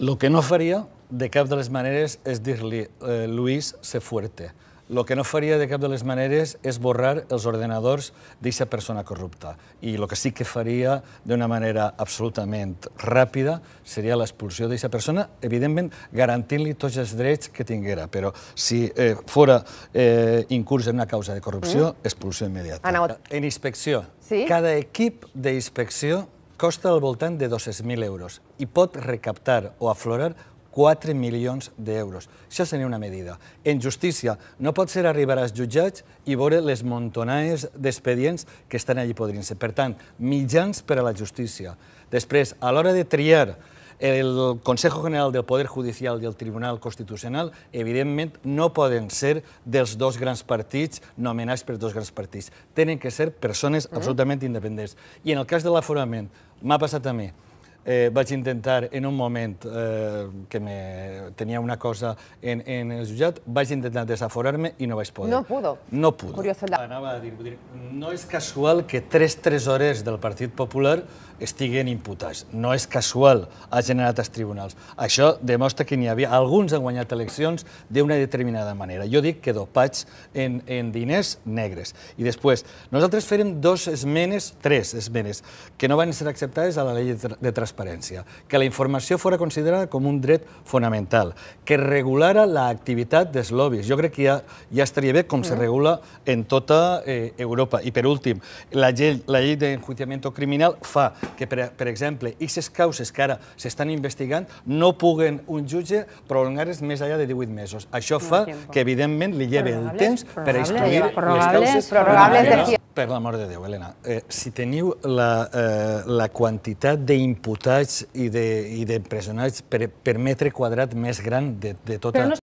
El que no faria de cap de les maneres és dir-li eh, Luis, sé fuerte. El que no faria de cap de les maneres és borrar els ordenadors d'aquesta persona corrupta. I el que sí que faria d'una manera absolutament ràpida seria l'expulsió d'aquesta persona, evidentment garantint-li tots els drets que tinguera, però si eh, fora eh, incurs en una causa de corrupció, mm. expulsió immediata. Anau. En inspecció, sí? cada equip d'inspecció costa al voltant de 200.000 euros i pot recaptar o aflorar 4 milions d'euros. Això seria una medida. En justícia, no pot ser arribar als jutjats i veure les montonades d'expedients que estan allí podrint ser. Per tant, mitjans per a la justícia. Després, a l'hora de triar el Consejo General del Poder Judicial i el Tribunal Constitucional, evidentment, no poden ser dels dos grans partits nomenats per dos grans partits. Tenen que ser persones mm. absolutament independents. I en el cas de l'aforament, m'ha passat a mi, eh, vaig intentar, en un moment eh, que me, tenia una cosa en, en el jutjat, vaig intentar desaforar-me i no vaig poder. No pudo. No pudo. Curioso. Anava a dir, dir, no és casual que tres tresores del Partit Popular estiguen imputats. No és casual, ha generat els tribunals. Això demostra que n'hi havia... Alguns han guanyat eleccions d'una determinada manera. Jo dic que dopats en, en diners negres. I després, nosaltres ferem dos esmenes, tres esmenes, que no van ser acceptades a la llei de, de transport transparència, que la informació fora considerada com un dret fonamental, que regulara l'activitat dels lobbies. Jo crec que ja, ja estaria bé com mm. se regula en tota eh, Europa. I per últim, la llei, la llei d'enjuiciament criminal fa que, per, per exemple, aquestes causes que ara s'estan investigant no puguen un jutge prolongar-les més allà de 18 mesos. Això fa que, evidentment, li lleve el temps per instruir les causes. prorrogables. per l'amor de Déu, Helena, eh, si teniu la, eh, la quantitat d'imputants d'imputats i d'empresonats de, i per, per metre quadrat més gran de, de tota...